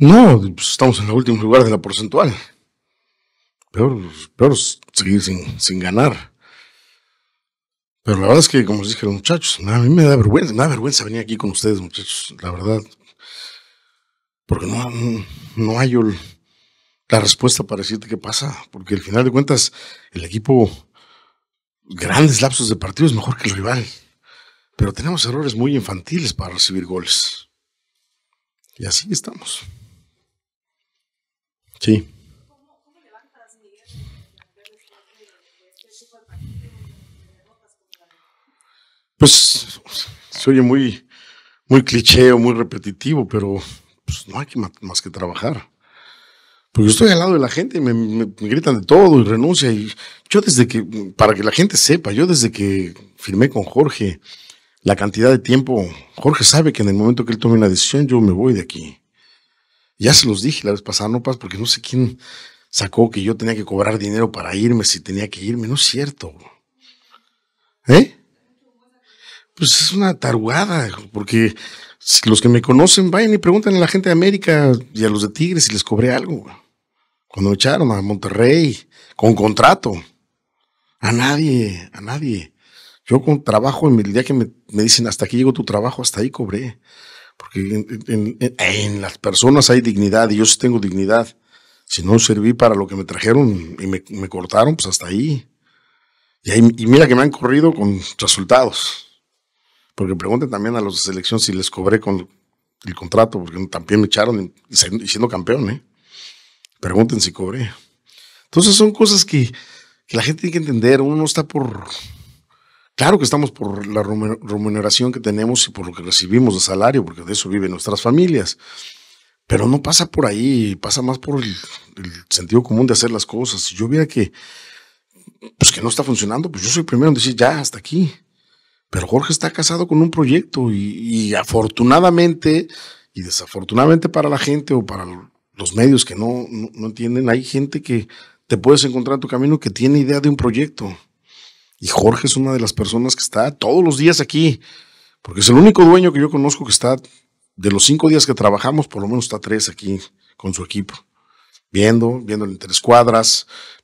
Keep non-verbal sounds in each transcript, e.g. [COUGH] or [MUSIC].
No, pues, estamos en el último lugar de la porcentual. Peor, peor seguir sin, ganar. Pero la verdad es que, como les dije a los muchachos, a mí me da vergüenza, vergüenza venir aquí con ustedes, muchachos, la verdad. Porque no, no, no hay la respuesta para decirte qué pasa. Porque al final de cuentas, el equipo, grandes lapsos de partido es mejor que el rival. Pero tenemos errores muy infantiles para recibir goles. Y así estamos. Sí. Pues soy oye muy, muy cliché o muy repetitivo, pero pues, no hay más que trabajar. Porque yo estoy al lado de la gente y me, me, gritan de todo y renuncia. Y yo desde que, para que la gente sepa, yo desde que firmé con Jorge, la cantidad de tiempo, Jorge sabe que en el momento que él tome una decisión, yo me voy de aquí. Ya se los dije la vez pasada, no pasa porque no sé quién sacó que yo tenía que cobrar dinero para irme si tenía que irme. No es cierto. ¿Eh? Pues es una tarugada, porque los que me conocen vayan y preguntan a la gente de América y a los de Tigres si les cobré algo. Cuando me echaron a Monterrey con contrato. A nadie, a nadie. Yo con trabajo, en el día que me, me dicen hasta aquí llegó tu trabajo, hasta ahí cobré. Porque en, las personas hay dignidad y yo sí tengo dignidad. Si no serví para lo que me trajeron y me, cortaron, pues hasta ahí. Y, mira que me han corrido con resultados. Porque pregunten también a los de selección si les cobré con el contrato, porque también me echaron y siendo campeón, ¿eh? Pregunten si cobré. Entonces son cosas que, que la gente tiene que entender. Uno no está por Claro que estamos por la remuneración que tenemos y por lo que recibimos de salario, porque de eso viven nuestras familias. Pero no pasa por ahí, pasa más por el, sentido común de hacer las cosas. Si yo viera que, pues, que no está funcionando, pues yo soy el primero en decir, ya, hasta aquí. Pero Jorge está casado con un proyecto y, afortunadamente y desafortunadamente para la gente o para los medios que no, no, no entienden, hay gente que te puedes encontrar en tu camino que tiene idea de un proyecto y Jorge es una de las personas que está todos los días aquí, porque es el único dueño que yo conozco que está, de los cinco días que trabajamos, por lo menos está tres aquí con su equipo, viendo, viendo entre tres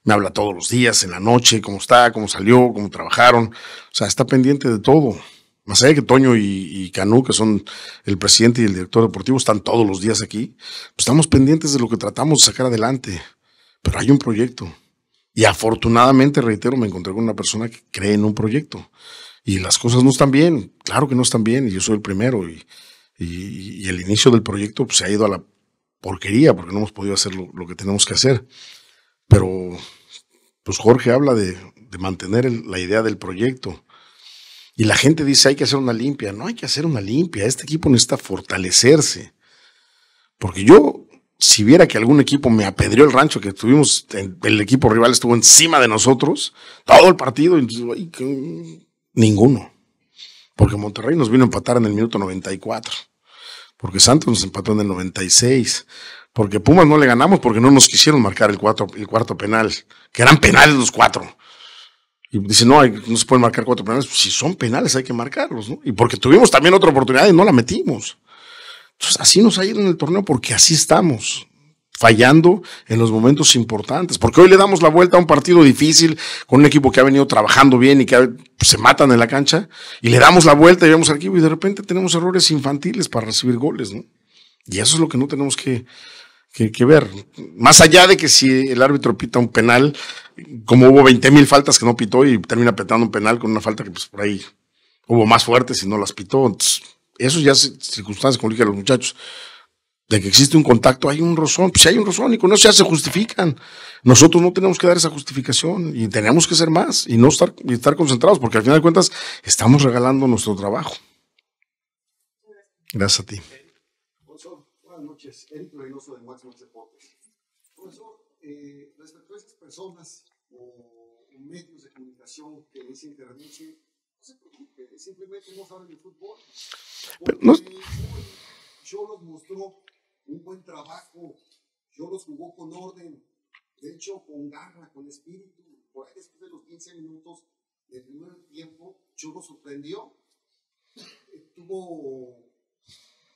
me habla todos los días, en la noche, cómo está, cómo salió, cómo trabajaron, o sea, está pendiente de todo. Más allá de que Toño y, Canú, que son el presidente y el director deportivo, están todos los días aquí, pues estamos pendientes de lo que tratamos de sacar adelante. Pero hay un proyecto, y afortunadamente, reitero, me encontré con una persona que cree en un proyecto. Y las cosas no están bien, claro que no están bien, y yo soy el primero. Y, y, el inicio del proyecto pues, se ha ido a la porquería porque no hemos podido hacer lo, que tenemos que hacer. Pero, pues Jorge habla de, mantener la idea del proyecto. Y la gente dice, hay que hacer una limpia. No hay que hacer una limpia, este equipo necesita fortalecerse. Porque yo si viera que algún equipo me apedreó el rancho que tuvimos, el equipo rival estuvo encima de nosotros todo el partido, ninguno. Porque Monterrey nos vino a empatar en el minuto 94, porque Santos nos empató en el 96, porque Pumas no le ganamos porque no nos quisieron marcar el, el cuarto penal, que eran penales los cuatro. Y dice, no, no se pueden marcar cuatro penales. Pues, si son penales hay que marcarlos, Y porque tuvimos también otra oportunidad y no la metimos así nos ha ido en el torneo porque así estamos fallando en los momentos importantes, porque hoy le damos la vuelta a un partido difícil con un equipo que ha venido trabajando bien y que pues, se matan en la cancha, y le damos la vuelta y vemos al equipo y de repente tenemos errores infantiles para recibir goles, ¿no? Y eso es lo que no tenemos que, ver. Más allá de que si el árbitro pita un penal, como hubo 20 mil faltas que no pitó y termina petando un penal con una falta que pues por ahí hubo más fuertes y no las pitó, entonces, eso ya es circunstancias dije a los muchachos, de que existe un contacto, hay un rozón, pues si hay un rozón y con eso ya se justifican. Nosotros no tenemos que dar esa justificación y tenemos que ser más y no estar, concentrados, porque al final de cuentas estamos regalando nuestro trabajo. Gracias a ti. Reynoso de Profesor, eh, respecto a estas personas o medios de comunicación que se preocupe, simplemente no saben de fútbol. Porque Yo los mostró un buen trabajo, Yo los jugó con orden, de hecho con garra, con espíritu. Por ahí después de los 15 minutos del primer tiempo, yo los sorprendió. Tuvo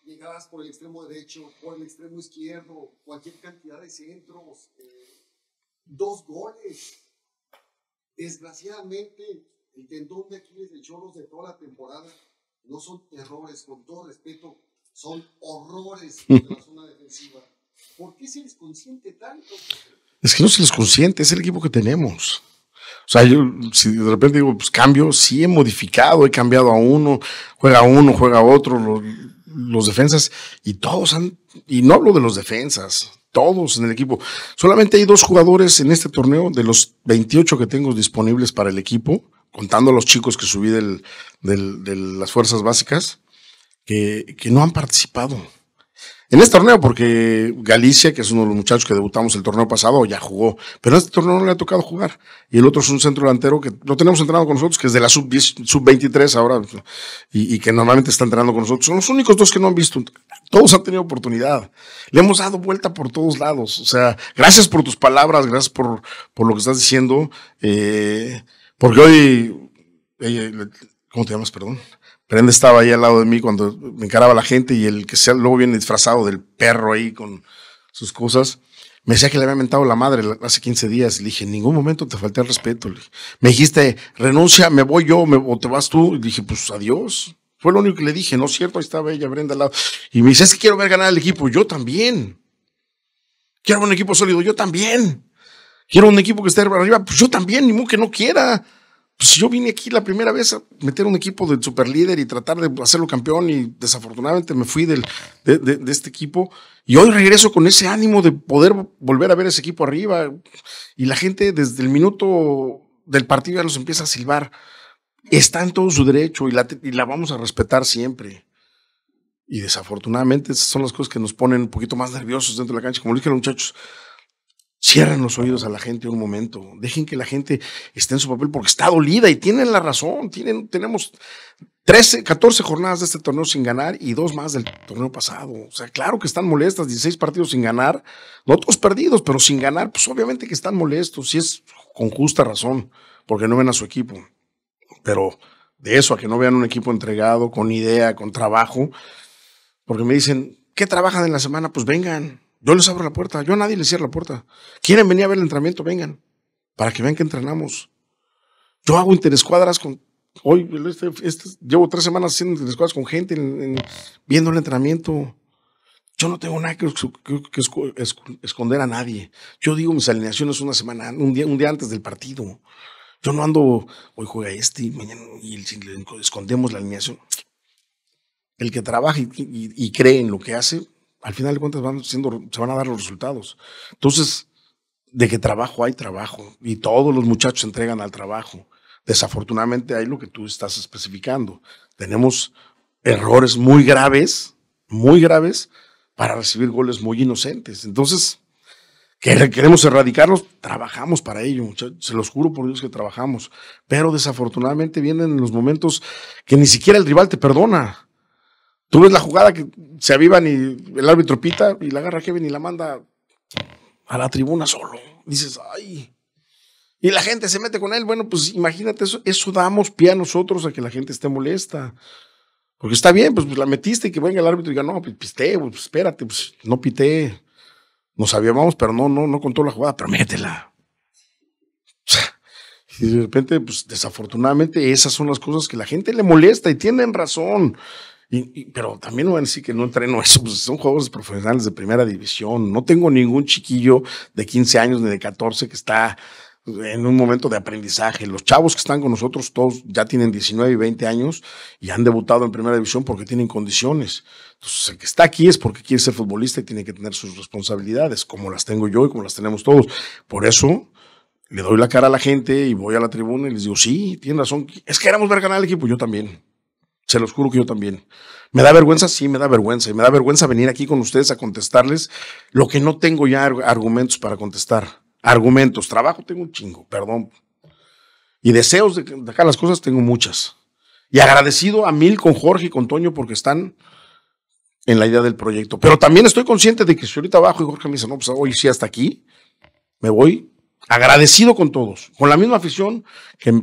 llegadas por el extremo derecho, por el extremo izquierdo, cualquier cantidad de centros, eh, dos goles. Desgraciadamente, el de Aquiles de los de toda la temporada no son errores, con todo respeto, son horrores de [LAUGHS] la zona defensiva. ¿Por qué se les consiente tanto? Es que no se les consiente, es el equipo que tenemos. O sea, yo si de repente digo, pues cambio, sí he modificado, he cambiado a uno, juega uno, juega otro, los, los defensas, y todos han, y no hablo de los defensas, todos en el equipo. Solamente hay dos jugadores en este torneo, de los 28 que tengo disponibles para el equipo, contando a los chicos que subí de las fuerzas básicas, que, no han participado en este torneo, porque Galicia, que es uno de los muchachos que debutamos el torneo pasado, ya jugó, pero este torneo no le ha tocado jugar. Y el otro es un centro delantero que no tenemos entrenado con nosotros, que es de la sub-23 ahora, y, que normalmente está entrenando con nosotros. Son los únicos dos que no han visto. Todos han tenido oportunidad. Le hemos dado vuelta por todos lados. O sea, gracias por tus palabras, gracias por, por lo que estás diciendo. Eh, porque hoy, ella, eh, ¿cómo te llamas? Perdón. Brenda estaba ahí al lado de mí cuando me encaraba la gente y el que sea, luego viene disfrazado del perro ahí con sus cosas. Me decía que le había mentado la madre hace 15 días. Le dije, en ningún momento te falté el respeto. Le me dijiste, renuncia, me voy yo o te vas tú. Le dije, pues adiós. Fue lo único que le dije, no es cierto, ahí estaba ella, Brenda al lado. Y me dice, es que quiero ver ganar el equipo. Yo también. Quiero ver un equipo sólido. Yo también. Quiero un equipo que esté arriba. Pues yo también, ni que no quiera. Pues yo vine aquí la primera vez a meter un equipo de superlíder y tratar de hacerlo campeón y desafortunadamente me fui del, de, de, este equipo y hoy regreso con ese ánimo de poder volver a ver ese equipo arriba y la gente desde el minuto del partido ya los empieza a silbar. Está en todo su derecho y la, y la vamos a respetar siempre. Y desafortunadamente esas son las cosas que nos ponen un poquito más nerviosos dentro de la cancha. Como lo dije los muchachos, Cierren los oídos a la gente un momento. Dejen que la gente esté en su papel porque está dolida y tienen la razón. Tienen, tenemos 13, 14 jornadas de este torneo sin ganar y dos más del torneo pasado. O sea, claro que están molestas, 16 partidos sin ganar, otros perdidos, pero sin ganar, pues obviamente que están molestos y es con justa razón, porque no ven a su equipo. Pero de eso a que no vean un equipo entregado, con idea, con trabajo, porque me dicen, ¿qué trabajan en la semana? Pues vengan, yo les abro la puerta, yo a nadie les cierro la puerta. ¿Quieren venir a ver el entrenamiento? Vengan, para que vean que entrenamos. Yo hago interescuadras con... Hoy este, este, llevo tres semanas haciendo interescuadras con gente, viendo el entrenamiento. Yo no tengo nada que, esconder a nadie. Yo digo mis alineaciones una semana, un día, antes del partido. Yo no ando, hoy juega este y mañana y escondemos la alineación. El que trabaja y cree en lo que hace, al final de cuentas van siendo, se van a dar los resultados. Entonces, de que trabajo hay trabajo y todos los muchachos se entregan al trabajo. Desafortunadamente hay lo que tú estás especificando. Tenemos errores muy graves, muy graves, para recibir goles muy inocentes. Entonces, queremos erradicarlos, trabajamos para ello, se los juro por Dios que trabajamos, pero desafortunadamente vienen los momentos que ni siquiera el rival te perdona. Tú ves la jugada que se avivan y el árbitro pita y la agarra Kevin y la manda a la tribuna solo. Dices, ay. Y la gente se mete con él. Bueno, pues imagínate, eso, eso damos pie a nosotros a que la gente esté molesta. Porque está bien, pues, la metiste y que venga el árbitro y diga, no, pues pité, pues espérate, pues no pité. Nos aviamos, pero no, no, no contó la jugada, pero métela. [LAUGHS] Y de repente, pues desafortunadamente, esas son las cosas que la gente le molesta y tienen razón pero también me van a decir que no entreno [LAUGHS] eso, pues, son juegos profesionales de primera división. No tengo ningún chiquillo de 15 años ni de 14 que está en un momento de aprendizaje. Los chavos que están con nosotros, todos ya tienen 19 y 20 años y han debutado en primera división porque tienen condiciones. Entonces, el que está aquí es porque quiere ser futbolista y tiene que tener sus responsabilidades, como las tengo yo y como las tenemos todos. Por eso le doy la cara a la gente y voy a la tribuna y les digo, sí, tienen razón. Es que éramos ver ganar el equipo, yo también. Se los juro que yo también. ¿Me da vergüenza? Sí, me da vergüenza. Y me da vergüenza venir aquí con ustedes a contestarles lo que no tengo ya argumentos para contestar. Argumentos. Trabajo tengo un chingo, perdón. Y deseos de dejar las cosas tengo muchas. Y agradecido a Mil con Jorge y con Toño porque están en la idea del proyecto. Pero también estoy consciente de que si ahorita abajo y Jorge me dice, no, pues hoy sí hasta aquí, me voy agradecido con todos, con la misma afición que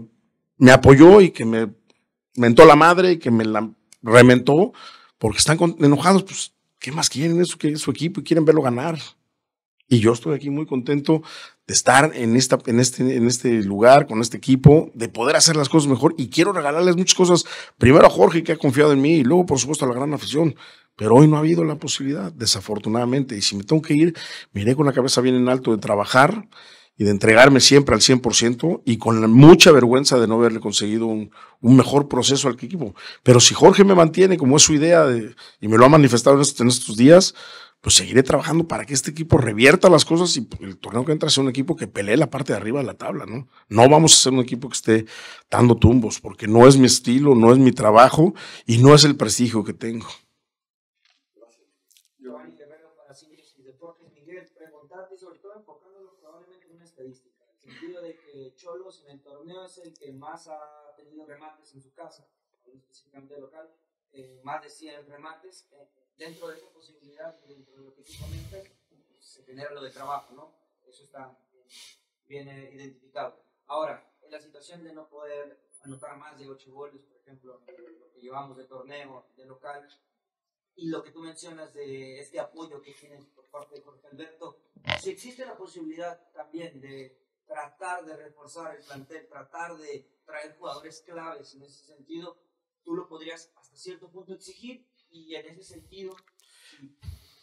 me apoyó y que me mentó la madre que me la rementó porque están enojados. Pues, ¿qué más quieren? eso su, su equipo y quieren verlo ganar. Y yo estoy aquí muy contento de estar en, esta, en, este, en este lugar, con este equipo, de poder hacer las cosas mejor y quiero regalarles muchas cosas. Primero a Jorge, que ha confiado en mí, y luego, por supuesto, a la gran afición. Pero hoy no ha habido la posibilidad, desafortunadamente. Y si me tengo que ir, miré con la cabeza bien en alto de trabajar y de entregarme siempre al 100% y con mucha vergüenza de no haberle conseguido un, mejor proceso al equipo. Pero si Jorge me mantiene como es su idea y me lo ha manifestado en estos, días, pues seguiré trabajando para que este equipo revierta las cosas y el torneo que entra sea un equipo que pelee la parte de arriba de la tabla, ¿no? No vamos a ser un equipo que esté dando tumbos, porque no es mi estilo, no es mi trabajo y no es el prestigio que tengo. para y preguntarte sobre todo estadística, en el sentido de que Cholos en el torneo es el que más ha tenido remates en su casa, específicamente local, eh, más de 100 remates. Eh, dentro de esa posibilidad, dentro de lo que tú comentas, pues, se genera lo de trabajo, ¿no? Eso está bien eh, identificado. Ahora, en la situación de no poder anotar más de 8 goles, por ejemplo, lo que llevamos de torneo, de local, y lo que tú mencionas de este apoyo que tienes por parte de Jorge Alberto, si existe la posibilidad también de tratar de reforzar el plantel, tratar de traer jugadores claves en ese sentido, tú lo podrías hasta cierto punto exigir y en ese sentido,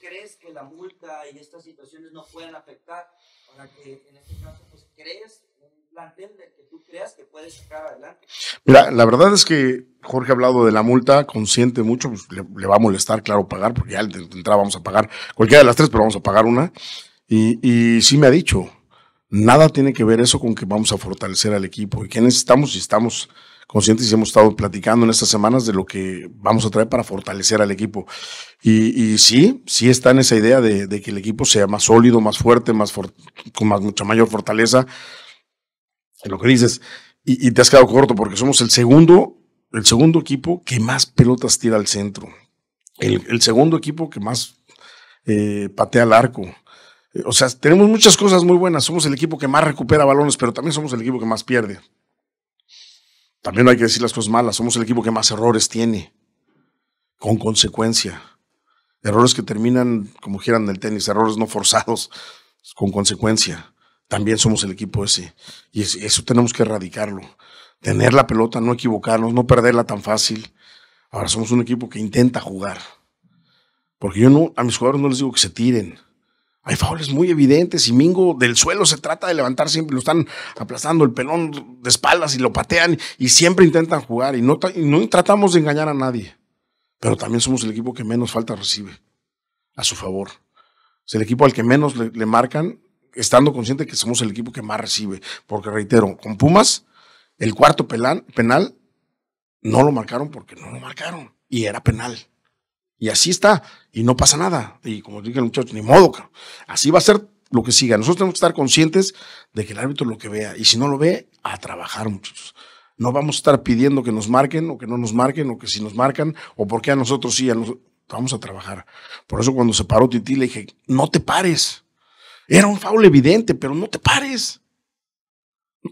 ¿crees que la multa y estas situaciones no pueden afectar para que en este caso pues crees un plantel del que tú creas que puedes sacar adelante? Mira, la verdad es que Jorge ha hablado de la multa, consciente mucho, pues, le, le va a molestar, claro, pagar, porque ya de entrada vamos a pagar cualquiera de las tres, pero vamos a pagar una. Y, sí me ha dicho, nada tiene que ver eso con que vamos a fortalecer al equipo. ¿Y qué necesitamos? Y estamos conscientes y hemos estado platicando en estas semanas de lo que vamos a traer para fortalecer al equipo. Y, sí, sí está en esa idea de, que el equipo sea más sólido, más fuerte, más con más, mucha mayor fortaleza. lo que dices, y, te has quedado corto porque somos el segundo, el segundo equipo que más pelotas tira al centro. El, segundo equipo que más eh, patea al arco. O sea, tenemos muchas cosas muy buenas. Somos el equipo que más recupera balones, pero también somos el equipo que más pierde. También no hay que decir las cosas malas. Somos el equipo que más errores tiene, con consecuencia. Errores que terminan, como giran del tenis, errores no forzados, con consecuencia. También somos el equipo ese. Y eso tenemos que erradicarlo. Tener la pelota, no equivocarnos, no perderla tan fácil. Ahora somos un equipo que intenta jugar. Porque yo no, a mis jugadores no les digo que se tiren. Hay faules muy evidentes y Mingo del suelo se trata de levantar siempre, lo están aplastando el pelón de espaldas y lo patean y siempre intentan jugar y no, tratamos de engañar a nadie. Pero también somos el equipo que menos falta recibe a su favor. Es el equipo al que menos le, marcan, estando consciente que somos el equipo que más recibe. Porque reitero, con Pumas, el cuarto penal no lo marcaron porque no lo marcaron y era penal. Y así está. Y no pasa nada. Y como dije el muchacho, ni modo, Así va a ser lo que siga. Nosotros tenemos que estar conscientes de que el árbitro lo que vea. Y si no lo ve, a trabajar, muchachos. No vamos a estar pidiendo que nos marquen o que no nos marquen o que si nos marcan o porque a nosotros sí, a vamos a trabajar. Por eso cuando se paró Titi le dije, no te pares. Era un foul evidente, pero no te pares.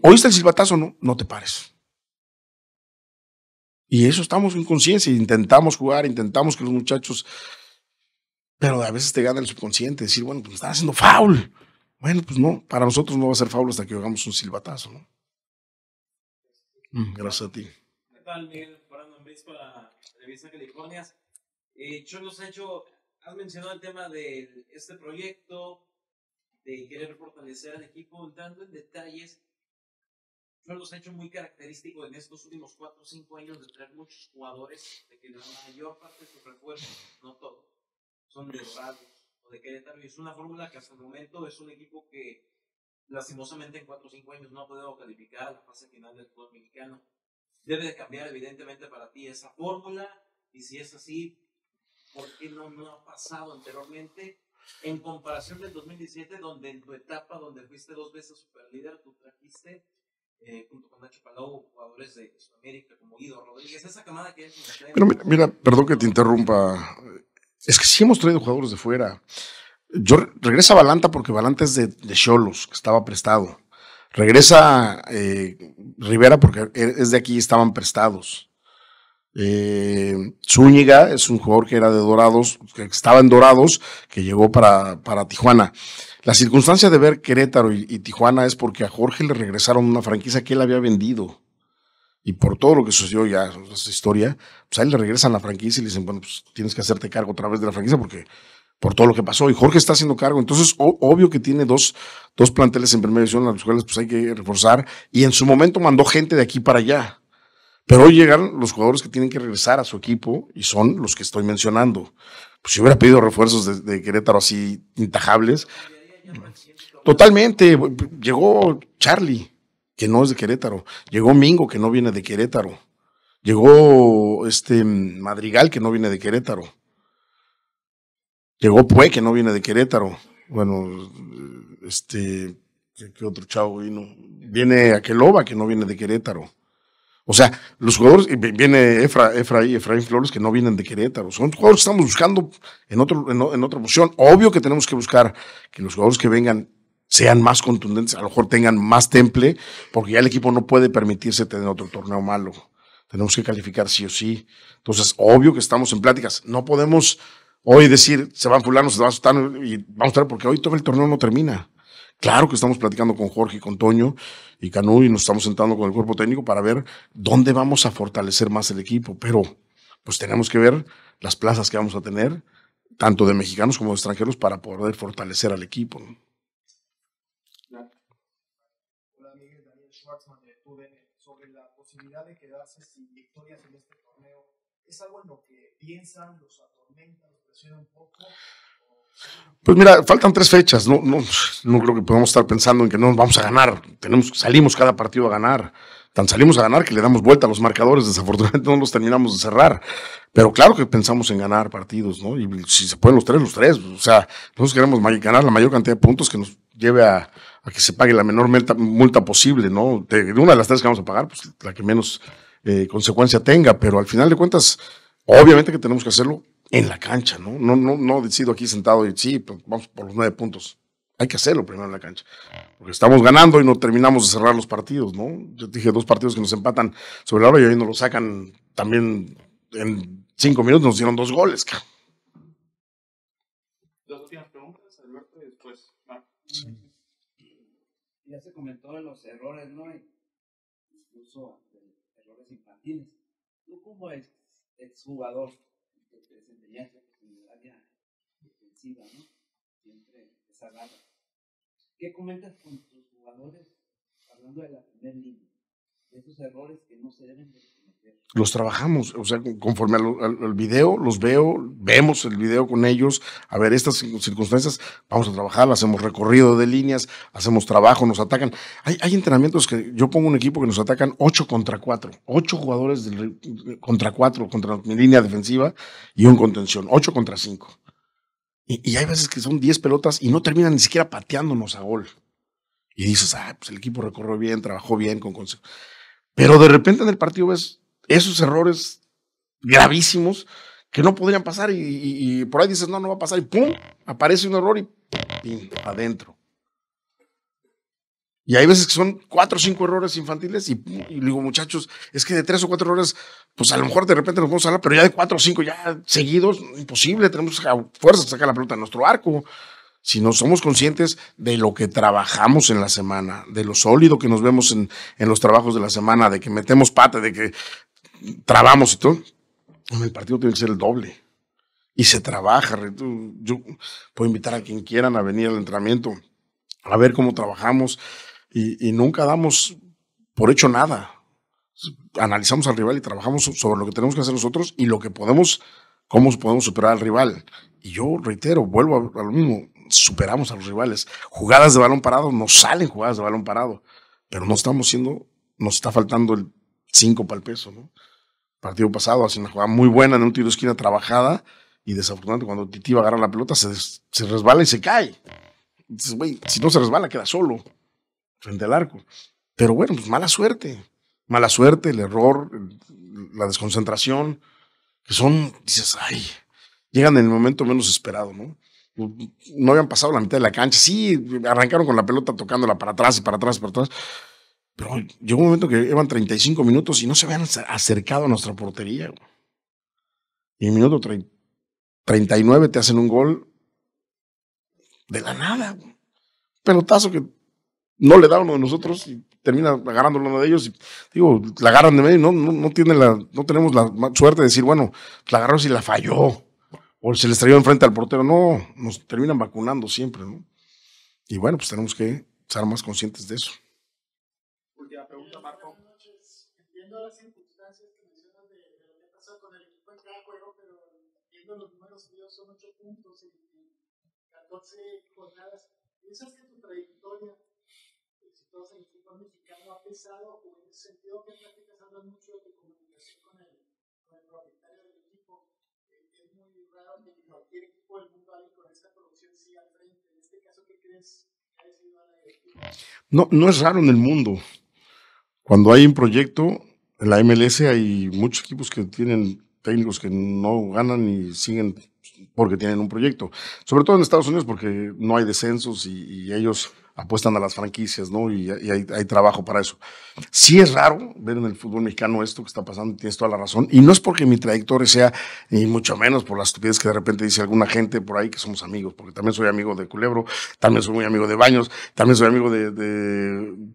¿Oíste el silbatazo? No, no te pares. Y eso estamos en conciencia, intentamos jugar, intentamos que los muchachos, pero a veces te gana el subconsciente, decir, bueno, pues están haciendo foul. Bueno, pues no, para nosotros no va a ser foul hasta que hagamos un silbatazo, ¿no? Mm. gracias a ti. ¿Qué tal, Miguel? Para para Revista Eh, ha hecho, has mencionado el tema de este proyecto, de querer fortalecer al equipo, dando en detalles yo se ha hecho muy característico en estos últimos 4 o 5 años de traer muchos jugadores de que la mayor parte de sus refuerzos, no todos, son de Dorado o de Querétaro. Y es una fórmula que hasta el momento es un equipo que lastimosamente en 4 o 5 años no ha podido calificar a la fase final del fútbol mexicano. Debe de cambiar evidentemente para ti esa fórmula y si es así, ¿por qué no, no ha pasado anteriormente? En comparación del 2017, donde en tu etapa, donde fuiste dos veces superlíder, tú trajiste eh, junto con Nacho Palau, jugadores de Sudamérica como Guido Rodríguez, esa camada que es... Pero mira, perdón que te interrumpa, es que sí hemos traído jugadores de fuera. Yo regresa Balanta porque Balanta es de Cholos, que estaba prestado. Regresa eh, Rivera porque e-, es de aquí, estaban prestados. Eh, Zúñiga es un jugador que era de Dorados, que estaba en Dorados, que llegó para, para Tijuana. La circunstancia de ver Querétaro y, Tijuana es porque a Jorge le regresaron una franquicia que él había vendido. Y por todo lo que sucedió ya, esa historia, pues a le regresan la franquicia y le dicen, bueno, pues tienes que hacerte cargo otra vez de la franquicia porque por todo lo que pasó. Y Jorge está haciendo cargo. Entonces, obvio que tiene dos, dos planteles en primera división, a los cuales pues hay que reforzar. Y en su momento mandó gente de aquí para allá. Pero hoy llegan los jugadores que tienen que regresar a su equipo y son los que estoy mencionando. Pues si hubiera pedido refuerzos de, Querétaro así intajables. Totalmente. Llegó Charlie, que no es de Querétaro. Llegó Mingo, que no viene de Querétaro. Llegó este Madrigal, que no viene de Querétaro. Llegó Pue, que no viene de Querétaro. Bueno, este, ¿qué, otro chavo vino? Viene Aqueloba, que no viene de Querétaro. O sea, los jugadores, viene Efraín Flores que no vienen de Querétaro, son jugadores que estamos buscando en, otro, en, otra posición. Obvio que tenemos que buscar que los jugadores que vengan sean más contundentes, a lo mejor tengan más temple, porque ya el equipo no puede permitirse tener otro torneo malo. Tenemos que calificar sí o sí. Entonces, obvio que estamos en pláticas. No podemos hoy decir, se van fulano, se van a y vamos a estar, porque hoy todo el torneo no termina. Claro que estamos platicando con Jorge y con Toño y Canú y nos estamos sentando con el cuerpo técnico para ver dónde vamos a fortalecer más el equipo, pero pues tenemos que ver las plazas que vamos a tener, tanto de mexicanos como de extranjeros, para poder fortalecer al equipo. Sobre la posibilidad de quedarse sin victorias en este torneo, ¿es algo en lo que piensan, los atormenta, los presiona un poco? Pues mira, faltan tres fechas. No, no, no creo que podamos estar pensando en que no vamos a ganar. Tenemos, salimos cada partido a ganar. Tan salimos a ganar que le damos vuelta a los marcadores. Desafortunadamente [LAUGHS] no los terminamos de cerrar. Pero claro que pensamos en ganar partidos, ¿no? Y si se pueden los tres, los tres. O sea, nosotros queremos ganar la mayor cantidad de puntos que nos lleve a, que se pague la menor multa, posible, ¿no? De una de las tres que vamos a pagar, pues la que menos eh, consecuencia tenga. Pero al final de cuentas, obviamente que tenemos que hacerlo en la cancha, ¿no? No, no, no decido aquí sentado y sí, pues vamos por los nueve puntos. Hay que hacerlo primero en la cancha. Porque estamos ganando y no terminamos de cerrar los partidos, ¿no? Yo dije dos partidos que nos empatan sobre la hora y hoy nos lo sacan también en cinco minutos, nos dieron dos goles, cabrón. Dos últimas preguntas, Alberto, y después Marco. Ya se comentó de los errores, ¿no? Incluso errores infantiles. ¿Tú es el jugador se ya esa el área defensiva, ¿no? Siempre esa ¿Qué comentas con tus jugadores hablando de la primera línea? De esos errores que no se deben los trabajamos, o sea, conforme al, video, los veo, vemos el video con ellos, a ver, estas circunstancias, vamos a trabajar, hacemos recorrido de líneas, hacemos trabajo, nos atacan. Hay, entrenamientos que yo pongo un equipo que nos atacan 8 contra 4, 8 jugadores contra 4, contra mi línea defensiva y un contención, 8 contra 5. Y, y hay veces que son 10 pelotas y no terminan ni siquiera pateándonos a gol. Y dices, ah, pues el equipo recorrió bien, trabajó bien, con consejo. Pero de repente en el partido ves esos errores gravísimos que no podrían pasar y, por ahí dices, no, no va a pasar y ¡pum! Aparece un error y ¡pum! adentro. Y hay veces que son cuatro o cinco errores infantiles y, digo, muchachos, es que de tres o cuatro errores, pues a lo mejor de repente nos vamos a hablar, pero ya de cuatro o cinco ya seguidos, imposible, tenemos fuerza saca sacar la pelota de nuestro arco. Si no somos conscientes de lo que trabajamos en la semana, de lo sólido que nos vemos en, en los trabajos de la semana, de que metemos pata, de que trabamos y todo. El partido tiene que ser el doble. Y se trabaja. Yo puedo invitar a quien quieran a venir al entrenamiento, a ver cómo trabajamos. Y, nunca damos por hecho nada. Analizamos al rival y trabajamos sobre lo que tenemos que hacer nosotros y lo que podemos, cómo podemos superar al rival. Y yo reitero, vuelvo a, a lo mismo, superamos a los rivales. Jugadas de balón parado, nos salen jugadas de balón parado, pero no estamos siendo, nos está faltando el cinco para el peso, ¿no? Partido pasado, hace una jugada muy buena en un tiro de esquina trabajada y desafortunadamente cuando Titi va a agarrar la pelota se, resbala y se cae. Dices, güey, si no se resbala queda solo frente al arco. Pero bueno, pues mala suerte. Mala suerte, el error, la desconcentración, que son, dices, ay, llegan en el momento menos esperado, ¿no? No habían pasado la mitad de la cancha. Sí, arrancaron con la pelota tocándola para atrás y para atrás, y para atrás llegó un momento que llevan 35 minutos y no se habían acercado a nuestra portería. Y en minuto 39 te hacen un gol de la nada. Pelotazo que no le da uno de nosotros y termina agarrándolo uno de ellos. Y, digo, la agarran de medio. No, no, tiene la, no tenemos la suerte de decir, bueno, la agarró si la falló. O se les trayó enfrente al portero. No, nos terminan vacunando siempre, ¿no? Y bueno, pues tenemos que estar más conscientes de eso. los números días son 8 puntos en, en 14 jornadas. ¿Piensas que tu trayectoria exitosa en el fútbol mexicano ha pesado o en el sentido que prácticas hablan mucho de tu comunicación con el, con el propietario del equipo? Eh, es muy raro que cualquier equipo del mundo hable con esta producción sí al frente. En este caso, ¿qué crees que ha sido la directiva? No, no es raro en el mundo. Cuando hay un proyecto, en la MLS hay muchos equipos que tienen técnicos que no ganan y siguen porque tienen un proyecto. Sobre todo en Estados Unidos porque no hay descensos y, y ellos apuestan a las franquicias, ¿no? Y, hay, trabajo para eso. Sí es raro ver en el fútbol mexicano esto que está pasando, tienes toda la razón. Y no es porque mi trayectoria sea, ni mucho menos por las estupidez que de repente dice alguna gente por ahí que somos amigos, porque también soy amigo de Culebro, también soy muy amigo de Baños, también soy amigo de,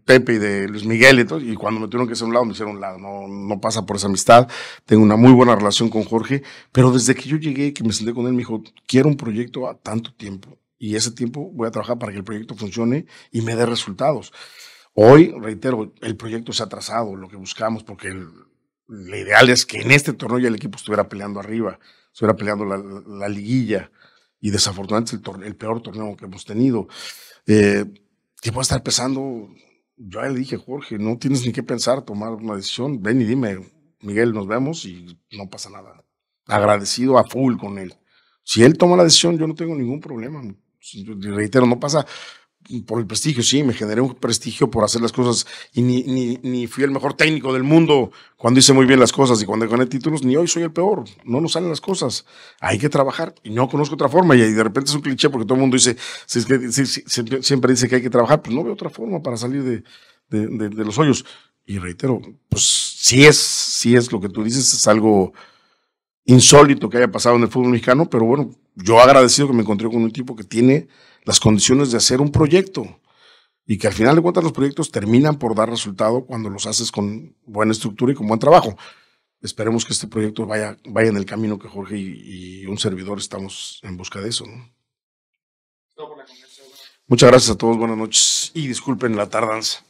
Pepe y de Luis Miguel y todo. Y cuando me tuvieron que hacer un lado, me hicieron un lado. No, no pasa por esa amistad. Tengo una muy buena relación con Jorge, pero desde que yo llegué, que me senté con él, me dijo, quiero un proyecto a tanto tiempo y ese tiempo voy a trabajar para que el proyecto funcione y me dé resultados. Hoy, reitero, el proyecto se ha atrasado, lo que buscamos, porque el, lo ideal es que en este torneo ya el equipo estuviera peleando arriba, estuviera peleando la, liguilla, y desafortunadamente es el, peor torneo que hemos tenido. Eh, voy a estar pensando, yo ya le dije, Jorge, no tienes ni que pensar, tomar una decisión, ven y dime, Miguel, nos vemos y no pasa nada. Agradecido a full con él. Si él toma la decisión, yo no tengo ningún problema reitero, no pasa por el prestigio, sí, me generé un prestigio por hacer las cosas y ni, ni, fui el mejor técnico del mundo cuando hice muy bien las cosas y cuando gané títulos, ni hoy soy el peor, no nos salen las cosas, hay que trabajar y no conozco otra forma y de repente es un cliché porque todo el mundo dice, siempre dice que hay que trabajar, pero no veo otra forma para salir de, los hoyos. Y reitero, pues sí es, sí es lo que tú dices, es algo insólito que haya pasado en el fútbol mexicano, pero bueno, yo agradecido que me encontré con un tipo que tiene las condiciones de hacer un proyecto y que al final de cuentas los proyectos terminan por dar resultado cuando los haces con buena estructura y con buen trabajo. Esperemos que este proyecto vaya, vaya en el camino que Jorge y, un servidor estamos en busca de eso. Muchas gracias a todos, buenas noches y disculpen la tardanza.